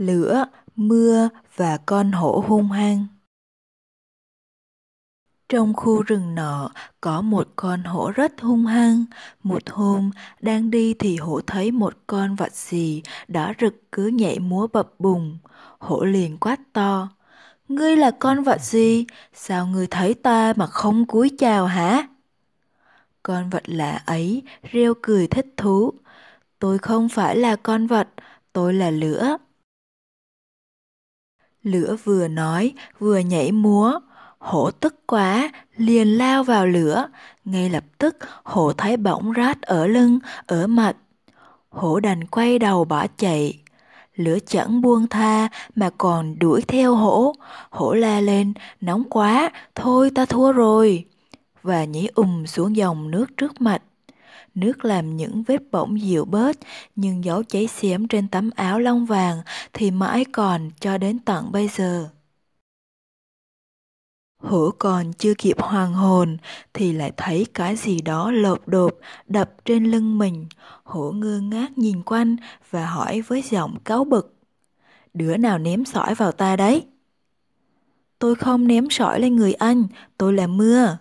lửa, mưa và con hổ hung hăng. Trong khu rừng nọ có một con hổ rất hung hăng. Một hôm, đang đi thì hổ thấy một con vật gì đỏ rực cứ nhảy múa bập bùng. Hổ liền quát to. Ngươi là con vật gì? Sao ngươi thấy ta mà không cúi chào hả? Con vật lạ ấy reo cười thích thú. Tôi không phải là con vật, tôi là lửa. Lửa vừa nói, vừa nhảy múa. Hổ tức quá, liền lao vào lửa. Ngay lập tức, hổ thấy bỗng rát ở lưng, ở mặt. Hổ đành quay đầu bỏ chạy. Lửa chẳng buông tha mà còn đuổi theo hổ. Hổ la lên, nóng quá, thôi ta thua rồi. Và nhảy ùm xuống dòng nước trước mặt. Nước làm những vết bỏng dịu bớt, nhưng dấu cháy xiếm trên tấm áo long vàng thì mãi còn cho đến tận bây giờ. Hữu còn chưa kịp hoàng hồn thì lại thấy cái gì đó lộp đột đập trên lưng mình. Hữu ngơ ngác nhìn quanh và hỏi với giọng cáu bực. Đứa nào ném sỏi vào ta đấy? Tôi không ném sỏi lên người anh, tôi là mưa.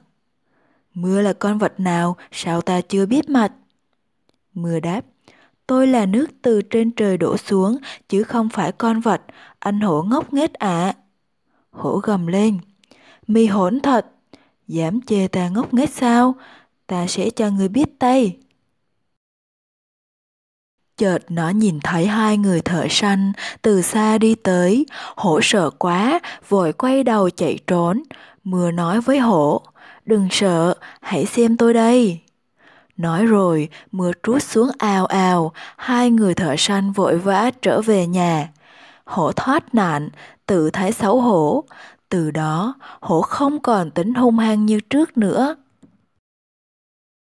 Mưa là con vật nào, sao ta chưa biết mặt? Mưa đáp, tôi là nước từ trên trời đổ xuống, chứ không phải con vật, anh hổ ngốc nghếch ạ. À. Hổ gầm lên, mi hỗn thật, dám chê ta ngốc nghếch sao, ta sẽ cho người biết tay. Chợt nó nhìn thấy hai người thợ săn từ xa đi tới, hổ sợ quá, vội quay đầu chạy trốn. Mưa nói với hổ, đừng sợ, hãy xem tôi đây. Nói rồi, mưa trút xuống ào ào, hai người thợ săn vội vã trở về nhà. Hổ thoát nạn, tự thấy xấu hổ. Từ đó, hổ không còn tính hung hăng như trước nữa.